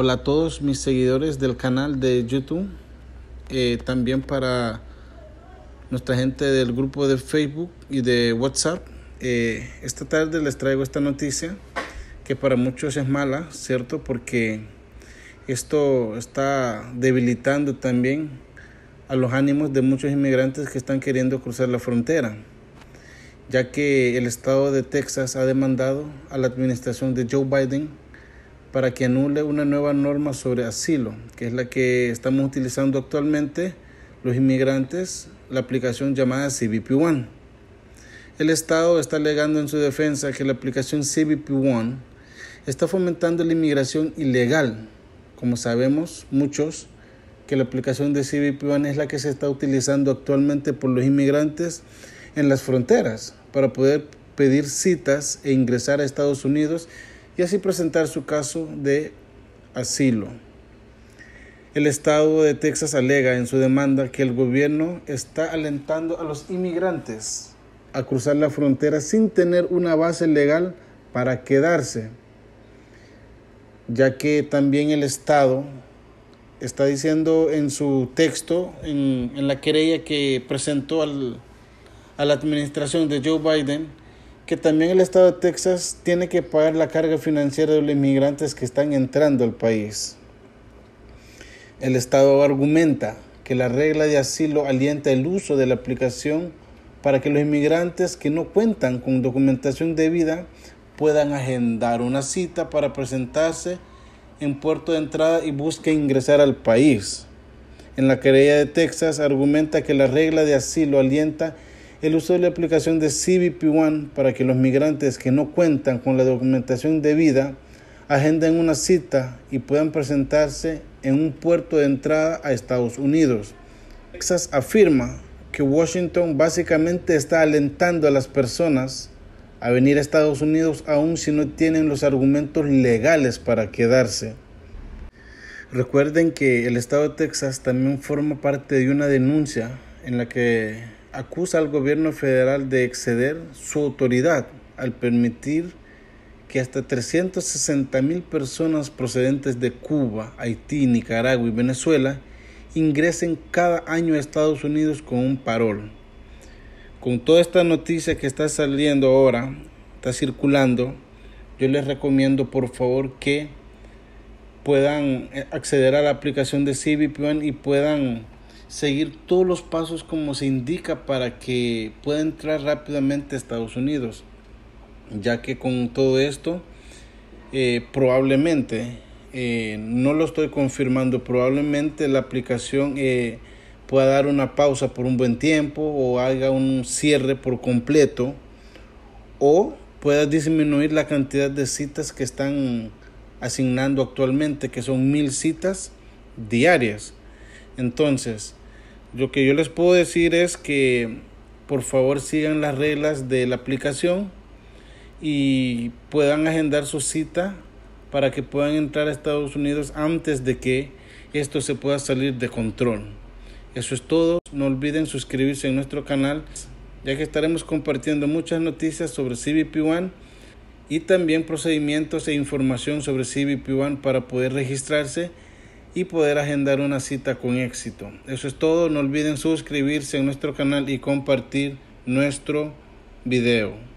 Hola a todos mis seguidores del canal de YouTube. Eh, también para nuestra gente del grupo de Facebook y de WhatsApp. Eh, esta tarde les traigo esta noticia que para muchos es mala, ¿cierto? Porque esto está debilitando también a los ánimos de muchos inmigrantes que están queriendo cruzar la frontera, ya que el estado de Texas ha demandado a la administración de Joe Biden para que anule una nueva norma sobre asilo, que es la que estamos utilizando actualmente los inmigrantes, la aplicación llamada CBP One. El Estado está alegando en su defensa que la aplicación CBP One está fomentando la inmigración ilegal. Como sabemos muchos, que la aplicación de CBP 1 es la que se está utilizando actualmente por los inmigrantes en las fronteras para poder pedir citas e ingresar a Estados Unidos y así presentar su caso de asilo. El estado de Texas alega en su demanda que el gobierno está alentando a los inmigrantes a cruzar la frontera sin tener una base legal para quedarse, ya que también el estado está diciendo en su texto, en, la querella que presentó a la administración de Joe Biden, que también el Estado de Texas tiene que pagar la carga financiera de los inmigrantes que están entrando al país. El Estado argumenta que la regla de asilo alienta el uso de la aplicación para que los inmigrantes que no cuentan con documentación debida puedan agendar una cita para presentarse en puerto de entrada y busque ingresar al país. En la querella de Texas argumenta que la regla de asilo alienta el uso de la aplicación de CBP One para que los migrantes que no cuentan con la documentación debida agenden una cita y puedan presentarse en un puerto de entrada a Estados Unidos. Texas afirma que Washington básicamente está alentando a las personas a venir a Estados Unidos aún si no tienen los argumentos legales para quedarse. Recuerden que el estado de Texas también forma parte de una denuncia en la que acusa al gobierno federal de exceder su autoridad al permitir que hasta 360 mil personas procedentes de Cuba, Haití, Nicaragua y Venezuela ingresen cada año a Estados Unidos con un parol. Con toda esta noticia que está saliendo ahora, está circulando, yo les recomiendo por favor que puedan eh, acceder a la aplicación de CBPN y puedan seguir todos los pasos como se indica para que pueda entrar rápidamente a Estados Unidos, ya que con todo esto eh, probablemente, eh, no lo estoy confirmando, probablemente la aplicación eh, pueda dar una pausa por un buen tiempo o haga un cierre por completo o pueda disminuir la cantidad de citas que están asignando actualmente, que son mil citas diarias. Entonces, lo que yo les puedo decir es que por favor sigan las reglas de la aplicación y puedan agendar su cita para que puedan entrar a Estados Unidos antes de que esto se pueda salir de control. Eso es todo. No olviden suscribirse en nuestro canal, ya que estaremos compartiendo muchas noticias sobre CBP One y también procedimientos e información sobre CBP One para poder registrarse y poder agendar una cita con éxito. Eso es todo, no olviden suscribirse a nuestro canal y compartir nuestro video.